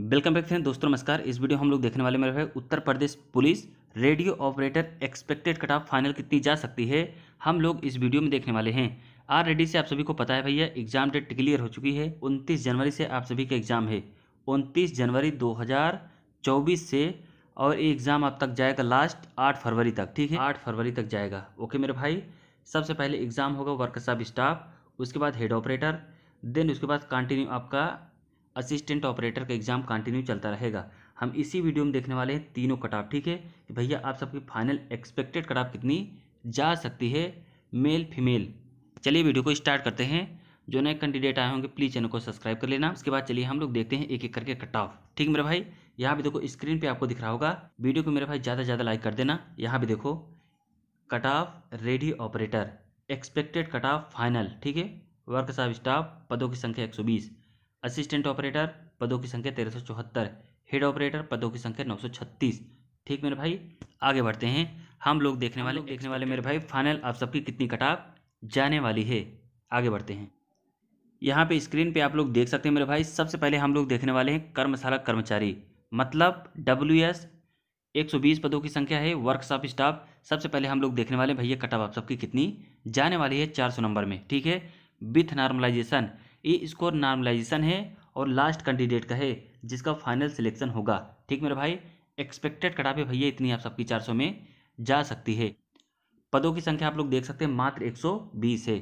welcome back friend दोस्तों नमस्कार इस वीडियो हम लोग देखने वाले मेरे Uttar Pradesh police radio operator expected cut off final कितनी जा सकती है हम लोग इस वीडियो में देखने वाले हैं आर रेडी से आप सभी को पता है भैया एग्जाम डेट क्लियर हो चुकी है उनतीस जनवरी से आप सभी का एग्ज़ाम है उनतीस जनवरी दो से और ये एग्ज़ाम आप तक जाएगा लास्ट आठ फरवरी तक ठीक है आठ फरवरी तक जाएगा ओके मेरे भाई सबसे पहले एग्ज़ाम होगा वर्कशॉप स्टाफ उसके बाद हेड ऑपरेटर देन उसके बाद कंटिन्यू आपका असिस्टेंट ऑपरेटर का एग्ज़ाम कंटिन्यू चलता रहेगा हम इसी वीडियो में देखने वाले हैं तीनों कट ऑफ ठीक है कि भैया आप सबकी फाइनल एक्सपेक्टेड कट ऑफ कितनी जा सकती है मेल फीमेल चलिए वीडियो को स्टार्ट करते हैं जो नए कैंडिडेट आए होंगे प्लीज़ चैनल को सब्सक्राइब कर लेना उसके बाद चलिए हम लोग देखते हैं एक एक करके कट ऑफ ठीक मेरे भाई यहाँ भी देखो स्क्रीन पे आपको दिख रहा होगा वीडियो को मेरे भाई ज़्यादा से ज़्यादा लाइक कर देना यहाँ भी देखो cut off ready operator expected cut off final ठीक है वर्क साफ स्टाफ पदों की संख्या एक असिस्टेंट ऑपरेटर पदों की संख्या तेरह सौ चौहत्तर हेड ऑपरेटर पदों की संख्या नौ सौ छत्तीस ठीक मेरे भाई आगे बढ़ते हैं हम लोग देखने वाले लोग देखने वाले मेरे भाई फाइनल आप सबकी कितनी कटाव जाने वाली है आगे बढ़ते हैं यहाँ पे स्क्रीन पे आप लोग देख सकते हैं मेरे भाई सबसे पहले हम लोग देखने वाले हैं कर्मशाला कर्मचारी मतलब डब्ल्यू एस एक सौ बीस पदों की संख्या है वर्कशॉप स्टाफ सबसे पहले हम लोग देखने वाले भैया कटाप आप सबकी कितनी जाने वाली है चार सौ नंबर में ठीक है विथ नॉर्मलाइजेशन ये स्कोर नॉर्मलाइजेशन है और लास्ट कैंडिडेट का है जिसका फाइनल सिलेक्शन होगा ठीक मेरे भाई एक्सपेक्टेड कटापे भैया इतनी आप सबकी चार में जा सकती है पदों की संख्या आप लोग देख सकते हैं मात्र एक है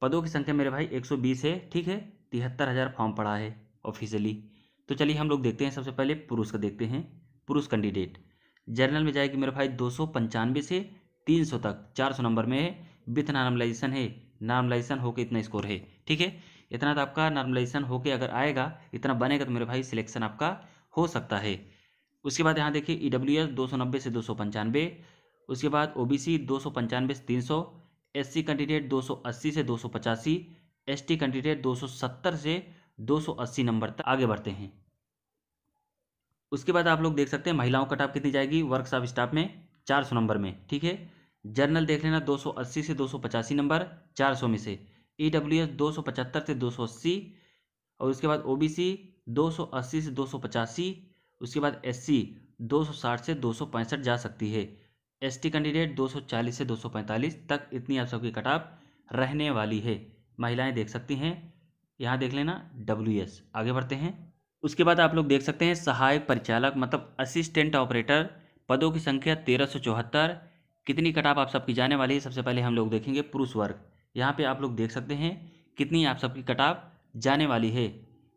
पदों की संख्या मेरे भाई 120 है ठीक है तिहत्तर हज़ार फॉर्म पड़ा है ऑफिशियली तो चलिए हम लोग देखते हैं सबसे पहले पुरुष का देखते हैं पुरुष कैंडिडेट जर्नल में जाएगी मेरे भाई दो से तीन सौ तक चार सौ नंबर में है विथ नॉर्मलाइजेशन है नॉर्मलाइजेशन होकर इतना स्कोर है ठीक है इतना तो आपका नॉर्मलाइजेशन होकर अगर आएगा इतना बनेगा तो मेरे भाई सिलेक्शन आपका हो सकता है उसके बाद यहाँ देखिए ई डब्ल्यू एस दो सौ नब्बे से दो सौ पंचानवे उसके बाद ओ बी सी दो सौ पंचानवे से तीन सौ एस सी कैंडिडेट दो सौ अस्सी से दो सौ पचासी एस टी कैंडिडेट दो सौ सत्तर से दो सौ अस्सी नंबर तक आगे बढ़ते हैं उसके बाद आप लोग देख सकते हैं महिलाओं का टाप कितनी जाएगी वर्कशॉप स्टाफ में चार सौ नंबर में ठीक है जर्नल देख लेना 280 से दो नंबर 400 में से ई डब्ल्यू एस दो से 280 और उसके बाद ओ बी सी 280 से दो उसके बाद एस सी 260 से दो जा सकती है एस टी कैंडिडेट 240 से 245 तक इतनी आप सबकी कटाप रहने वाली है महिलाएं देख सकती हैं यहाँ देख लेना डब्ल्यू एस आगे बढ़ते हैं उसके बाद आप लोग देख सकते हैं सहायक परिचालक मतलब असिस्टेंट ऑपरेटर पदों की संख्या तेरह सौ चौहत्तर कितनी कट ऑफ आप सबकी जाने वाली है सबसे पहले हम लोग देखेंगे पुरुष वर्ग यहाँ पे आप लोग देख सकते हैं कितनी आप सबकी कट ऑफ जाने वाली है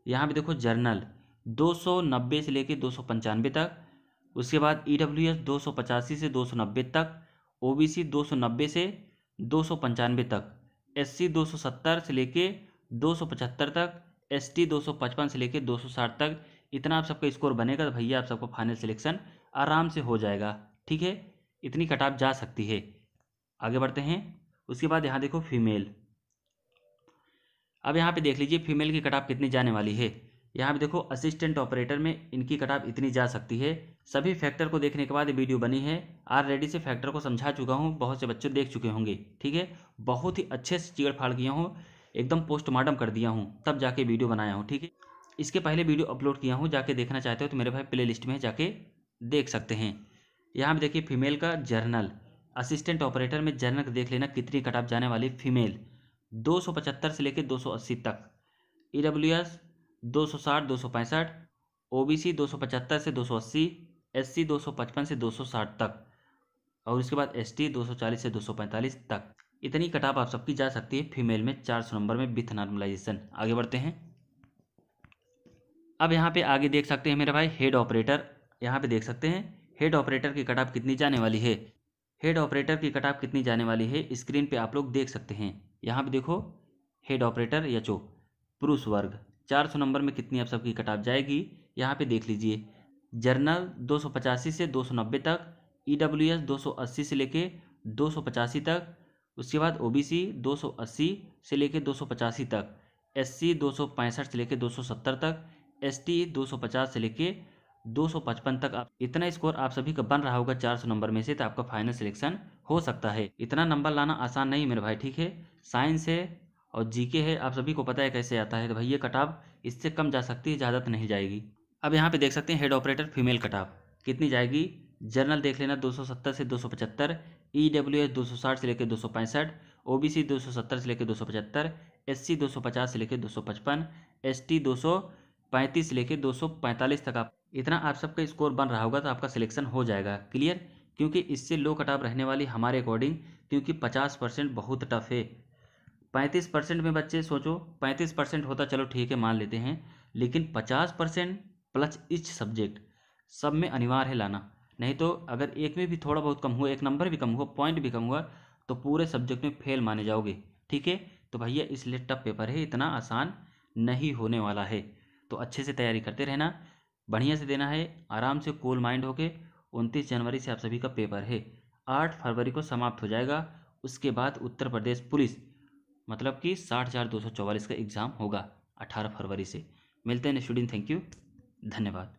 यहाँ पे देखो जर्नल 290 से लेके दो तक उसके बाद ई डब्ल्यू एस दो से दो तक ओ बी सी दो से दो तक एस सी दो से लेके दो तक एस टी दो से लेके दो तक इतना आप सबका स्कोर बनेगा तो भैया आप सबको फाइनल सिलेक्शन आराम से हो जाएगा ठीक है इतनी कटाप जा सकती है आगे बढ़ते हैं उसके बाद यहाँ देखो फीमेल अब यहाँ पे देख लीजिए फीमेल की कटाप कितनी जाने वाली है यहाँ पे देखो असिस्टेंट ऑपरेटर में इनकी कटाप इतनी जा सकती है सभी फैक्टर को देखने के बाद वीडियो बनी है ऑलरेडी से फैक्टर को समझा चुका हूँ बहुत से बच्चे देख चुके होंगे ठीक है बहुत ही अच्छे से चीड़ फाड़ किया हूँ एकदम पोस्टमार्टम कर दिया हूँ तब जाके वीडियो बनाया हूँ ठीक है इसके पहले वीडियो अपलोड किया हूँ जाके देखना चाहते हो तो मेरे भाई प्ले लिस्ट में जाके देख सकते हैं यहाँ पर देखिए फीमेल का जर्नल असिस्टेंट ऑपरेटर में जर्नल देख लेना कितनी कट ऑफ जाने वाली फीमेल 275 से लेकर 280 तक ई डब्ल्यू एस दो सौ साठ दो सौ पैंसठ ओ बी सी दो सौ पचहत्तर से दो सौ अस्सी एस सी दो सौ पचपन से दो सौ साठ तक और उसके बाद एस टी दो सौ चालीस से दो सौ पैंतालीस तक इतनी कटाप आप सबकी जा सकती है फीमेल में चार सौ नंबर में विथ नॉर्मलाइजेशन आगे बढ़ते हैं अब यहाँ पे आगे देख सकते हैं मेरे भाई हेड ऑपरेटर यहाँ पे देख सकते हैं हेड ऑपरेटर की कटाप कितनी जाने वाली है हेड ऑपरेटर की कटाप कितनी जाने वाली है स्क्रीन पे आप लोग देख सकते हैं यहाँ पे देखो हेड ऑपरेटर यचो पुरुष वर्ग चार सौ नंबर में कितनी आप सबकी कटाप जाएगी यहाँ पे देख लीजिए जर्नल दो सौ पचासी से दो सौ नब्बे तक ई डब्ल्यू एस दो सौ अस्सी से लेके दो सौ पचासी तक उसके बाद ओ बी सी दो सौ अस्सी से लेके दो सौ पचासी तक एस सी दो सौ पैंसठ से लेके दो सौ सत्तर तक एस टी दो सौ पचास से लेके 255 तक आप इतना स्कोर आप सभी का बन रहा होगा 400 नंबर में से तो आपका फाइनल सिलेक्शन हो सकता है इतना नंबर लाना आसान नहीं मेरे भाई ठीक है साइंस है और जीके है आप सभी को पता है कैसे आता है तो भाई ये कटाव इससे कम जा सकती है ज़्यादा तो नहीं जाएगी अब यहाँ पे देख सकते हैं हेड ऑपरेटर फीमेल कटाव कितनी जाएगी जनरल देख लेना दो से दो सौ 260 से लेकर दो सौ पैंसठ ओबीसी 270 से लेकर दो 275 एससी 250 से लेकर दो 255 एसटी 200 पैंतीस लेके दो सौ पैंतालीस तक आप इतना आप सबका स्कोर बन रहा होगा तो आपका सिलेक्शन हो जाएगा क्लियर क्योंकि इससे लो कट ऑफ रहने वाली हमारे अकॉर्डिंग क्योंकि पचास परसेंट बहुत टफ है पैंतीस परसेंट में बच्चे सोचो पैंतीस परसेंट होता चलो ठीक है मान लेते हैं लेकिन पचास परसेंट प्लस इच सब्जेक्ट सब में अनिवार्य है लाना नहीं तो अगर एक में भी थोड़ा बहुत कम हुआ एक नंबर भी कम हुआ पॉइंट भी कम हुआ तो पूरे सब्जेक्ट में फेल माने जाओगे ठीक है तो भैया इसलिए टफ पेपर है इतना आसान नहीं होने वाला है तो अच्छे से तैयारी करते रहना बढ़िया से देना है आराम से कूल माइंड होके उनतीस जनवरी से आप सभी का पेपर है आठ फरवरी को समाप्त हो जाएगा उसके बाद उत्तर प्रदेश पुलिस मतलब कि साठ हज़ार दो सौ चौवालीस का एग्ज़ाम होगा अठारह फरवरी से मिलते हैं स्टूडेंट थैंक यू धन्यवाद